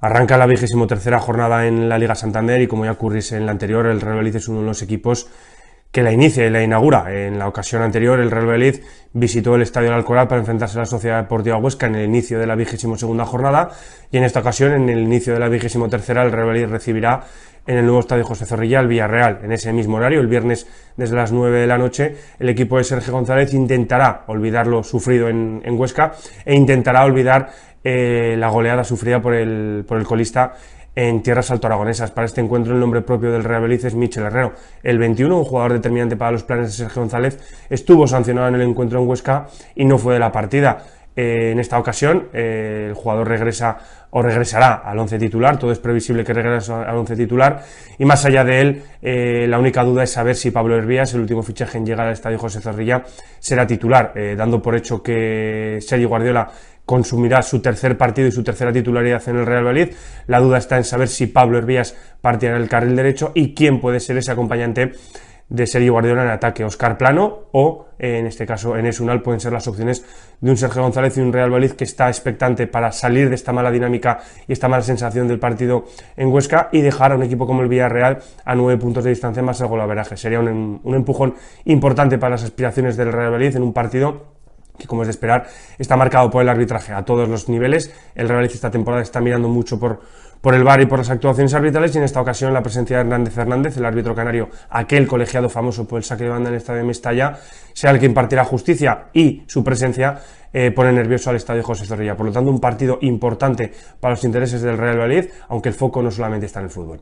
Arranca la vigésimo tercera jornada en la Liga Santander y como ya ocurrió en la anterior, el Real Valladolid es uno de los equipos que la inicia y la inaugura. En la ocasión anterior, el Real Valladolid visitó el Estadio del Alcoral para enfrentarse a la Sociedad Deportiva Huesca en el inicio de la vigésimo segunda jornada y en esta ocasión, en el inicio de la vigésimo tercera, el Real Valladolid recibirá en el nuevo estadio José Zorrilla, el Villarreal. En ese mismo horario, el viernes desde las 9 de la noche, el equipo de Sergio González intentará olvidar lo sufrido en, Huesca e intentará olvidar eh, la goleada sufrida por el, por el colista en tierras aragonesas Para este encuentro el nombre propio del Real Belice es Michel Herrero. El 21, un jugador determinante para los planes de Sergio González, estuvo sancionado en el encuentro en Huesca y no fue de la partida. Eh, en esta ocasión eh, el jugador regresa o regresará al once titular, todo es previsible que regrese al once titular y más allá de él eh, la única duda es saber si Pablo Hervías, el último fichaje en llegar al estadio José Zorrilla, será titular, dando por hecho que Sergio Guardiola consumirá su tercer partido y su tercera titularidad en el Real Valladolid. La duda está en saber si Pablo Hervías partirá el carril derecho y quién puede ser ese acompañante de Sergio Guardiola en ataque, Oscar Plano o, en este caso, Es Unal pueden ser las opciones de un Sergio González y un Real Valiz que está expectante para salir de esta mala dinámica y esta mala sensación del partido en Huesca y dejar a un equipo como el Villarreal a nueve puntos de distancia más el golaveraje. Sería un, un empujón importante para las aspiraciones del Real Valiz en un partido que como es de esperar está marcado por el arbitraje a todos los niveles. El Real esta temporada está mirando mucho por, por el bar y por las actuaciones arbitrales y en esta ocasión la presencia de Hernández Fernández, el árbitro canario, aquel colegiado famoso por el saque de banda en el estadio de Mestalla, sea el que impartirá justicia y su presencia eh, pone nervioso al estadio José Zorrilla. Por lo tanto, un partido importante para los intereses del Real Madrid, aunque el foco no solamente está en el fútbol.